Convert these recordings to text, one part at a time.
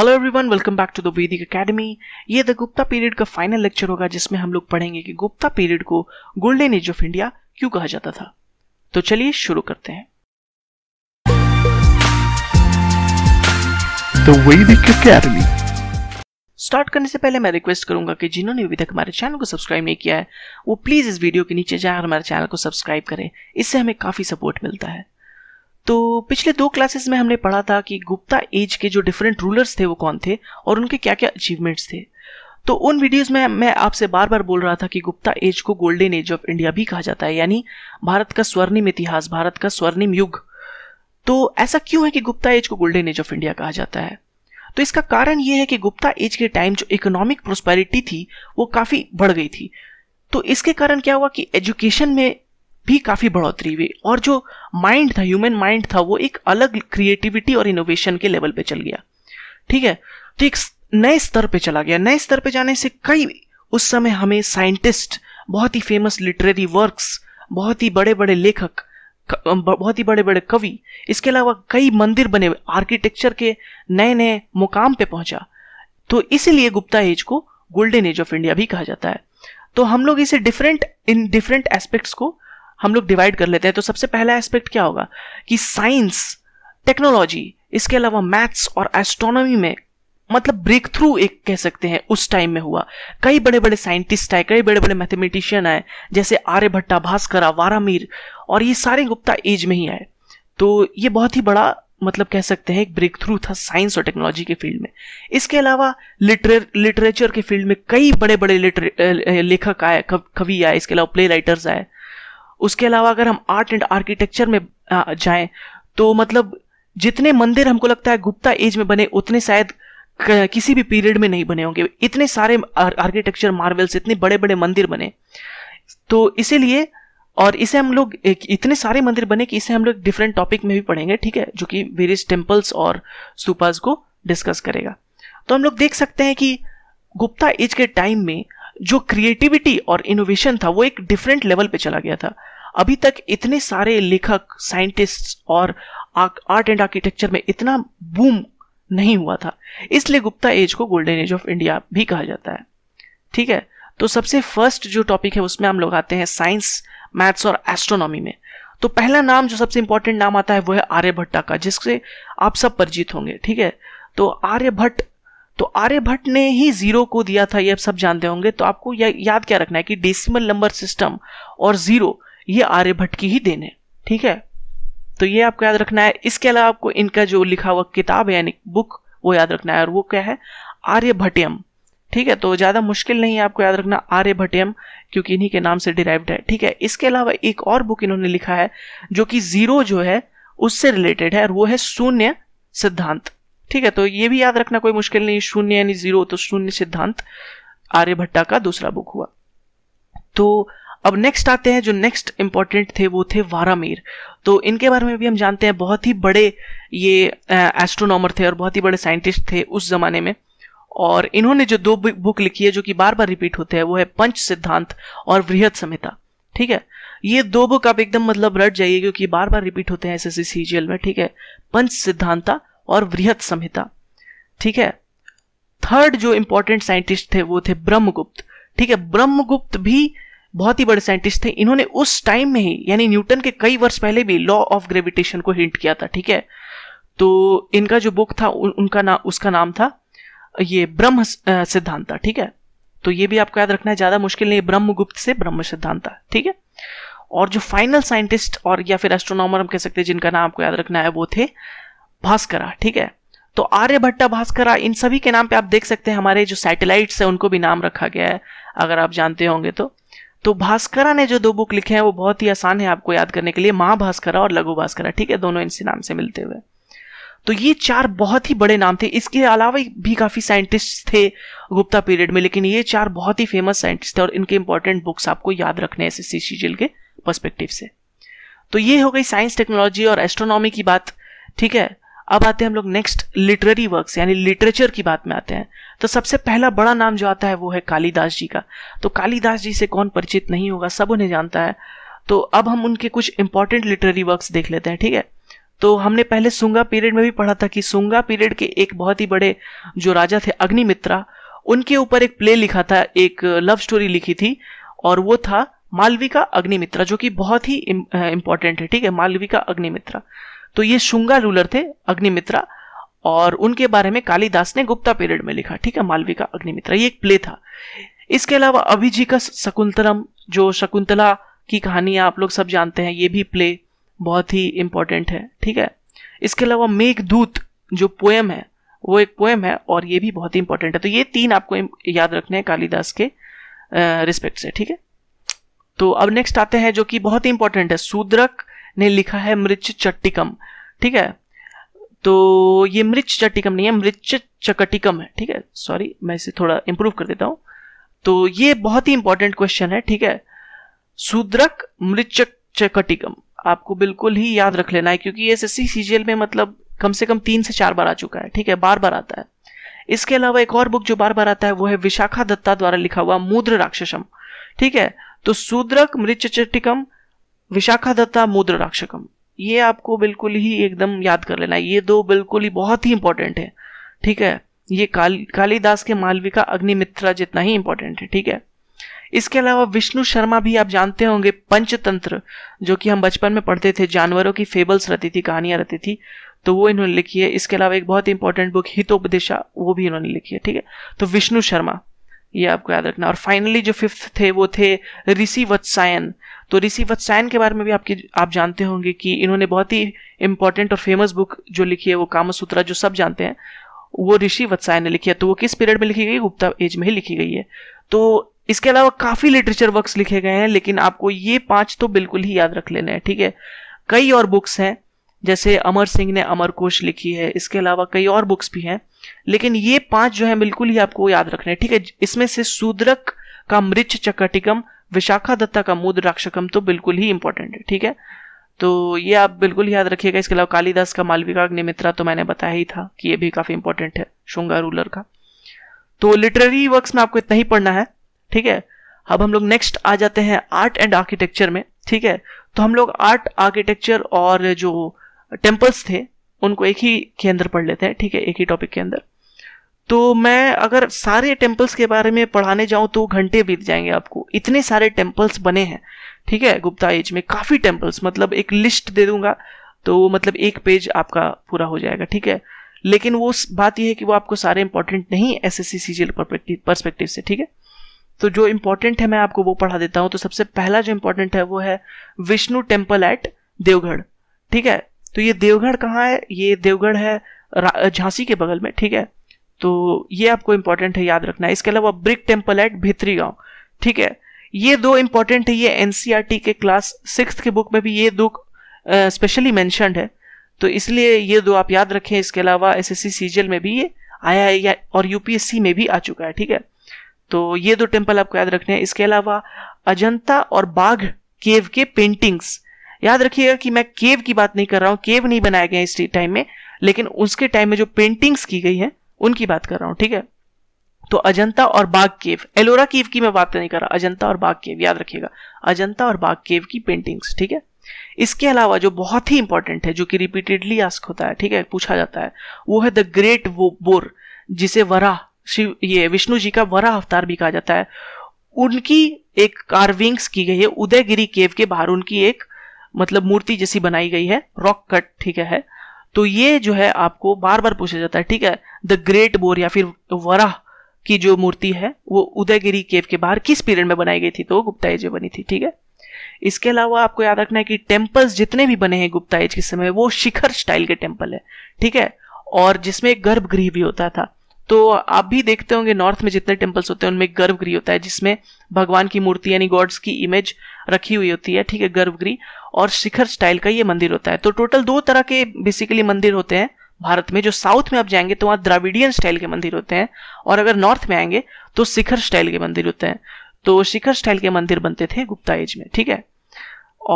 hello everyone welcome back to the Vedic academy ये the Gupta period का final lecture होगा जिसमें हम लोग पढ़ेंगे कि गुप्ता पीरियड को गोल्डन एज ऑफ इंडिया क्यों कहा जाता था तो चलिए शुरू करते हैं द वैदिक एकेडमी स्टार्ट करने से पहले मैं रिक्वेस्ट करूंगा कि जिन्होंने अभी तक हमारे चैनल को सब्सक्राइब नहीं किया है वो प्लीज़ इस वीडियो के नीचे जाकर हमारे चैनल को सब्सक्राइब करें इससे हमें काफ़ी सपोर्ट मिलता है तो पिछले दो क्लासेस में हमने पढ़ा था कि गुप्ता एज के जो डिफरेंट रूलर्स थे वो कौन थे और उनके क्या क्या अचीवमेंट्स थे तो उन वीडियोस में मैं आपसे बार बार बोल रहा था कि गुप्ता एज को गोल्डन एज ऑफ इंडिया भी कहा जाता है यानी भारत का स्वर्णिम इतिहास भारत का स्वर्णिम युग तो ऐसा क्यों है कि गुप्ता एज को गोल्डन एज ऑफ इंडिया कहा जाता है तो इसका कारण यह है कि गुप्ता एज के टाइम जो इकोनॉमिक प्रोस्पेरिटी थी वो काफ़ी बढ़ गई थी तो इसके कारण क्या हुआ कि एजुकेशन में भी काफ़ी बढ़ोतरी हुई और जो माइंड था ह्यूमन माइंड था वो एक अलग क्रिएटिविटी और इनोवेशन के लेवल पे चल गया ठीक है तो एक नए स्तर पे चला गया नए स्तर पे जाने से कई उस समय हमें साइंटिस्ट बहुत ही फेमस लिटरेरी वर्क्स बहुत ही बड़े बड़े लेखक बहुत ही बड़े बड़े कवि इसके अलावा कई मंदिर बने आर्किटेक्चर के नए नए मुकाम पे पहुंचा तो इसीलिए गुप्ता एज को गोल्डन एज ऑफ इंडिया भी कहा जाता है तो हम लोग इसे डिफरेंट इन डिफरेंट एस्पेक्ट्स को हम लोग डिवाइड कर लेते हैं तो सबसे पहला एस्पेक्ट क्या होगा कि साइंस टेक्नोलॉजी इसके अलावा मैथ्स और एस्ट्रोनॉमी में मतलब ब्रेक थ्रू एक कह सकते हैं उस टाइम में हुआ कई बड़े बड़े साइंटिस्ट आए कई बड़े बड़े मैथमेटिशियन आए जैसे आर्यभट्टा भास्कर वारामीर और ये सारे गुप्ता एज में ही आए तो ये बहुत ही बड़ा मतलब कह सकते हैं एक ब्रेक थ्रू था साइंस और टेक्नोलॉजी के फील्ड में इसके अलावा लिटरे लिटरेचर के फील्ड में कई बड़े बड़े लेखक आए कवि आए इसके अलावा प्ले राइटर्स आए उसके अलावा अगर हम आर्ट एंड आर्किटेक्चर में जाएं तो मतलब जितने मंदिर हमको लगता है गुप्ता एज में बने उतने शायद किसी भी पीरियड में नहीं बने होंगे इतने सारे आर्किटेक्चर मार्वल्स इतने बड़े बड़े मंदिर बने तो इसीलिए और इसे हम लोग इतने सारे मंदिर बने कि इसे हम लोग डिफरेंट टॉपिक में भी पढ़ेंगे ठीक है जो कि वेरियस टेम्पल्स और सुपर्स को डिस्कस करेगा तो हम लोग देख सकते हैं कि गुप्ता एज के टाइम में जो क्रिएटिविटी और इनोवेशन था वो एक डिफरेंट लेवल पे चला गया था अभी तक इतने सारे लेखक साइंटिस्ट और आर्ट एंड आर्किटेक्चर में इतना बूम नहीं हुआ था इसलिए गुप्ता एज को गोल्डन एज ऑफ इंडिया भी कहा जाता है ठीक है तो सबसे फर्स्ट जो टॉपिक है उसमें हम लोग आते हैं साइंस मैथ्स और एस्ट्रोनॉमी में तो पहला नाम जो सबसे इंपॉर्टेंट नाम आता है वो है आर्यभट्टा का जिससे आप सब परिचित होंगे ठीक है तो आर्यभट्ट तो आर्यभट्ट ने ही जीरो को दिया था ये आप सब जानते होंगे तो आपको या, याद क्या रखना है कि डेसिमल नंबर सिस्टम और जीरो ये आर्यभट्ट की ही देन है ठीक है तो ये आपको याद रखना है इसके अलावा आपको इनका जो लिखा हुआ किताब है यानी बुक वो याद रखना है और वो क्या है आर्यभट्टियम ठीक है तो ज़्यादा मुश्किल नहीं है आपको याद रखना आर्यभट्टियम क्योंकि इन्हीं के नाम से डिराइव्ड है ठीक है इसके अलावा एक और बुक इन्होंने लिखा है जो कि जीरो जो है उससे रिलेटेड है और वो है शून्य सिद्धांत ठीक है तो ये भी याद रखना कोई मुश्किल नहीं शून्य यानी जीरो तो शून्य सिद्धांत आर्यभट्टा का दूसरा बुक हुआ तो अब नेक्स्ट आते हैं जो नेक्स्ट इंपॉर्टेंट थे वो थे वारामीर तो इनके बारे में भी हम जानते हैं बहुत ही बड़े ये एस्ट्रोनॉमर थे और बहुत ही बड़े साइंटिस्ट थे उस जमाने में और इन्होंने जो दो बुक लिखी है जो कि बार बार रिपीट होते हैं वो है पंच सिद्धांत और वृहद संहिता ठीक है ये दो बुक आप एकदम मतलब रट जाइए क्योंकि बार बार रिपीट होते हैं एस एस में ठीक है पंच सिद्धांता और वृहत संहिता ठीक है थर्ड जो इंपॉर्टेंट साइंटिस्ट थे वो थे ब्रह्मगुप्त ठीक है ब्रह्मगुप्त भी बहुत ही बड़े साइंटिस्ट थे इन्होंने उस टाइम में ही यानी न्यूटन के कई वर्ष पहले भी लॉ ऑफ ग्रेविटेशन को हिंट किया था ठीक है तो इनका जो बुक था उ, उनका ना उसका नाम था ये ब्रह्म सिद्धांत था ठीक है तो ये भी आपको याद रखना है ज्यादा मुश्किल नहीं ब्रह्मगुप्त से ब्रह्म सिद्धांत था ठीक है और जो फाइनल साइंटिस्ट और या फिर एस्ट्रोनॉमर हम कह सकते हैं जिनका नाम आपको याद रखना है वो थे भास्करा ठीक है तो आर्यभट्टा भास्करा इन सभी के नाम पे आप देख सकते हैं हमारे जो सैटेलाइट्स हैं उनको भी नाम रखा गया है अगर आप जानते होंगे तो तो भास्करा ने जो दो बुक लिखे हैं वो बहुत ही आसान है आपको याद करने के लिए महा भास्करा और लघु भास्करा ठीक है दोनों इनसे नाम से मिलते हुए तो ये चार बहुत ही बड़े नाम थे इसके अलावा भी काफ़ी साइंटिस्ट थे गुप्ता पीरियड में लेकिन ये चार बहुत ही फेमस साइंटिस्ट थे और इनके इंपॉर्टेंट बुक्स आपको याद रखने हैं सी सीजीएल के पर्सपेक्टिव से तो ये हो गई साइंस टेक्नोलॉजी और एस्ट्रोनॉमी की बात ठीक है अब आते हैं हम लोग नेक्स्ट लिटरेरी वर्क यानी लिटरेचर की बात में आते हैं तो सबसे पहला बड़ा नाम जो आता है वो है कालीदास जी का तो कालीदास जी से कौन परिचित नहीं होगा सब उन्हें जानता है तो अब हम उनके कुछ इंपॉर्टेंट लिटरेरी वर्क्स देख लेते हैं ठीक है तो हमने पहले सुंगा पीरियड में भी पढ़ा था कि सुंगा पीरियड के एक बहुत ही बड़े जो राजा थे अग्निमित्रा उनके ऊपर एक प्ले लिखा था एक लव स्टोरी लिखी थी और वो था मालविका अग्निमित्रा जो कि बहुत ही इंपॉर्टेंट है ठीक है मालविका अग्निमित्रा तो ये शुंगा रूलर थे अग्निमित्रा और उनके बारे में कालिदास ने गुप्ता पीरियड में लिखा ठीक है मालविका अग्निमित्रा ये एक प्ले था इसके अलावा अभिजी का शकुंतलम जो शकुंतला की कहानी आप लोग सब जानते हैं ये भी प्ले बहुत ही इंपॉर्टेंट है ठीक है इसके अलावा मेघदूत जो पोएम है वो एक पोएम है और ये भी बहुत ही इंपॉर्टेंट है तो ये तीन आपको याद रखने हैं कालिदास के रिस्पेक्ट से ठीक है तो अब नेक्स्ट आते हैं जो कि बहुत ही इंपॉर्टेंट है सूद्रक ने लिखा है मृच चट्टिकम ठीक है तो ये मृच चट्टिकम नहीं है मृच चकटिकम है ठीक है सॉरी मैं इसे थोड़ा इंप्रूव कर देता हूं तो ये बहुत ही इंपॉर्टेंट क्वेश्चन है ठीक है सुद्रक मृच चकटिकम आपको बिल्कुल ही याद रख लेना है क्योंकि एस एस सीजीएल में मतलब कम से कम तीन से चार बार आ चुका है ठीक है बार बार आता है इसके अलावा एक और बुक जो बार बार आता है वो है विशाखा दत्ता द्वारा लिखा हुआ मूद्र राक्षसम ठीक है तो शूद्रक चट्टिकम विशाखा दत्ता मुद्र राक्षकम ये आपको बिल्कुल ही एकदम याद कर लेना है ये दो बिल्कुल ही बहुत ही इंपॉर्टेंट है ठीक है ये काल कालीदास के मालविका अग्निमित्रा जितना ही इंपॉर्टेंट है ठीक है इसके अलावा विष्णु शर्मा भी आप जानते होंगे पंचतंत्र जो कि हम बचपन में पढ़ते थे जानवरों की फेबल्स रहती थी कहानियां रहती थी तो वो इन्होंने लिखी है इसके अलावा एक बहुत इंपॉर्टेंट बुक हितोपदेशा वो भी इन्होंने लिखी है ठीक है तो विष्णु शर्मा ये आपको याद रखना और फाइनली जो फिफ्थ थे वो थे ऋषि वत्सायन तो ऋषि वत्सायन के बारे में भी आपकी आप जानते होंगे कि इन्होंने बहुत ही इंपॉर्टेंट और फेमस बुक जो लिखी है वो कामसूत्रा जो सब जानते हैं वो ऋषि वत्सायन ने लिखी है तो वो किस पीरियड में लिखी गई गुप्ता एज में ही लिखी गई है तो इसके अलावा काफ़ी लिटरेचर वर्क्स लिखे गए हैं लेकिन आपको ये पाँच तो बिल्कुल ही याद रख लेना है ठीक है कई और बुक्स हैं जैसे अमर सिंह ने अमर कोश लिखी है इसके अलावा कई और बुक्स भी हैं लेकिन ये पांच जो है बिल्कुल ही आपको याद रखने है ठीक है इसमें से सूद्रक का मृच चकटिकम विशाखा दत्ता का मूद राक्षकम तो बिल्कुल ही इंपॉर्टेंट है ठीक है तो ये आप बिल्कुल याद रखिएगा इसके अलावा कालिदास का मालविका अग्निमित्रा तो मैंने बताया ही था कि ये भी काफ़ी इंपॉर्टेंट है शुंगा रूलर का तो लिटरेरी वर्क्स में आपको इतना ही पढ़ना है ठीक है अब हम लोग नेक्स्ट आ जाते हैं आर्ट एंड आर्किटेक्चर में ठीक है तो हम लोग आर्ट आर्किटेक्चर और जो टेम्पल्स थे उनको एक ही के अंदर पढ़ लेते हैं ठीक है एक ही टॉपिक के अंदर तो मैं अगर सारे टेम्पल्स के बारे में पढ़ाने जाऊं तो घंटे बीत जाएंगे आपको इतने सारे टेम्पल्स बने हैं ठीक है गुप्ता एज में काफ़ी टेम्पल्स मतलब एक लिस्ट दे दूंगा तो मतलब एक पेज आपका पूरा हो जाएगा ठीक है लेकिन वो बात यह है कि वो आपको सारे इंपॉर्टेंट नहीं S S C C perspective से ठीक है तो जो इंपॉर्टेंट है मैं आपको वो पढ़ा देता हूं तो सबसे पहला जो इंपॉर्टेंट है वो है विष्णु टेम्पल एट देवगढ़ ठीक है तो ये देवगढ़ कहाँ है ये देवगढ़ है झांसी के बगल में ठीक है तो ये आपको इंपॉर्टेंट है याद रखना है इसके अलावा ब्रिक टेम्पल एट भित्री गांव ठीक है ये दो इंपॉर्टेंट है ये एनसीआरटी e के क्लास सिक्स के बुक में भी ये दो स्पेशली मैंशन मैंशनड है तो इसलिए ये दो आप याद रखें इसके अलावा एस एस सी में भी ये आया है या और यूपीएससी में भी आ चुका है ठीक है तो ये दो टेम्पल आपको याद रखने हैं इसके अलावा अजंता और बाघ केव के पेंटिंग्स याद रखिएगा कि मैं केव की बात नहीं कर रहा हूँ केव नहीं बनाए गए इस टाइम में लेकिन उसके टाइम में जो पेंटिंग्स की गई है उनकी बात कर रहा हूं ठीक है तो अजंता और बाघ केव एलोरा केव की मैं बात नहीं कर रहा अजंता और बाघ केव याद रखिएगा अजंता और बाघ केव की पेंटिंग्स ठीक है इसके अलावा जो बहुत ही इंपॉर्टेंट है जो कि रिपीटेडली आस्क होता है ठीक है पूछा जाता है वो है द ग्रेट वो बोर जिसे वरा शिव ये विष्णु जी का वराह अवतार भी कहा जाता है उनकी एक कार्विंग्स की गई है उदयगिरी केव के बाहर उनकी एक मतलब मूर्ति जैसी बनाई गई है रॉक कट ठीक है तो ये जो है आपको बार बार पूछा जाता है ठीक है द ग्रेट बोर या फिर वराह की जो मूर्ति है वो उदयगिरी केव के बाहर किस पीरियड में बनाई गई थी तो गुप्ता एज में बनी थी ठीक है इसके अलावा आपको याद रखना है कि टेम्पल्स जितने भी बने हैं गुप्ता एज के समय वो शिखर स्टाइल के टेम्पल है ठीक है और जिसमें गर्भगृह भी होता था तो आप भी देखते होंगे नॉर्थ में जितने टेम्पल्स होते हैं उनमें गर्भगृह होता है जिसमें भगवान की मूर्ति यानी गॉड्स की इमेज रखी हुई होती है ठीक है गर्भगृह और शिखर स्टाइल का ये मंदिर होता है तो टोटल दो तरह के बेसिकली मंदिर होते हैं भारत में जो साउथ में आप जाएंगे तो वहाँ द्राविडियन स्टाइल के मंदिर होते हैं और अगर नॉर्थ में आएंगे तो शिखर स्टाइल के मंदिर होते हैं तो शिखर स्टाइल के मंदिर बनते थे गुप्ता एज में ठीक है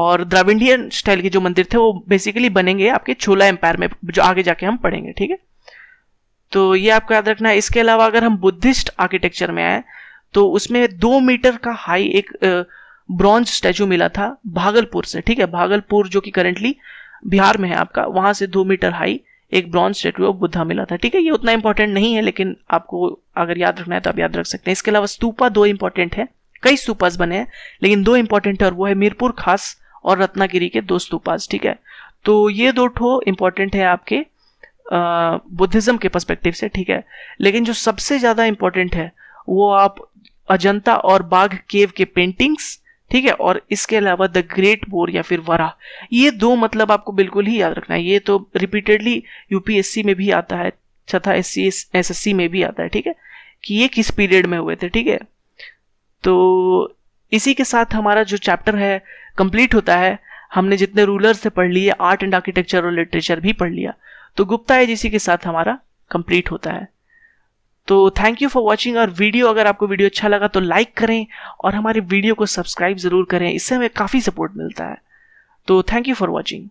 और द्राविडियन स्टाइल के जो मंदिर थे वो बेसिकली बनेंगे आपके छोला एम्पायर में जो आगे जाके हम पढ़ेंगे ठीक है तो ये आपको याद रखना है इसके अलावा अगर हम बुद्धिस्ट आर्किटेक्चर में आए तो उसमें दो मीटर का हाई एक ब्रॉन्ज स्टैचू मिला था भागलपुर से ठीक है भागलपुर जो कि करंटली बिहार में है आपका वहां से दो मीटर हाई एक ब्रॉन्ज स्टैचू ऑफ बुद्धा मिला था ठीक है ये उतना इंपॉर्टेंट नहीं है लेकिन आपको अगर याद रखना है तो आप याद रख सकते हैं इसके अलावा स्तूपा दो इंपॉर्टेंट है कई स्तूपास बने हैं लेकिन दो इंपॉर्टेंट है और वो है मीरपुर खास और रत्नागिरी के दो स्तूपास ठीक है तो ये दो ठो इंपॉर्टेंट है आपके बुद्धिज़्म के पर्सपेक्टिव से ठीक है लेकिन जो सबसे ज़्यादा इंपॉर्टेंट है वो आप अजंता और बाघ केव के पेंटिंग्स ठीक है और इसके अलावा द ग्रेट बोर या फिर वरा ये दो मतलब आपको बिल्कुल ही याद रखना है ये तो रिपीटेडली यूपीएससी में भी आता है छठा S C S S C में भी आता है ठीक है कि ये किस पीरियड में हुए थे ठीक है तो इसी के साथ हमारा जो चैप्टर है कंप्लीट होता है हमने जितने रूलर्स से पढ़ लिए आर्ट एंड आर्किटेक्चर और लिटरेचर भी पढ़ लिया तो गुप्ता जिसी के साथ हमारा कंप्लीट होता है तो थैंक यू फॉर वॉचिंग और वीडियो अगर आपको वीडियो अच्छा लगा तो लाइक करें और हमारे वीडियो को सब्सक्राइब ज़रूर करें इससे हमें काफ़ी सपोर्ट मिलता है तो थैंक यू फॉर वॉचिंग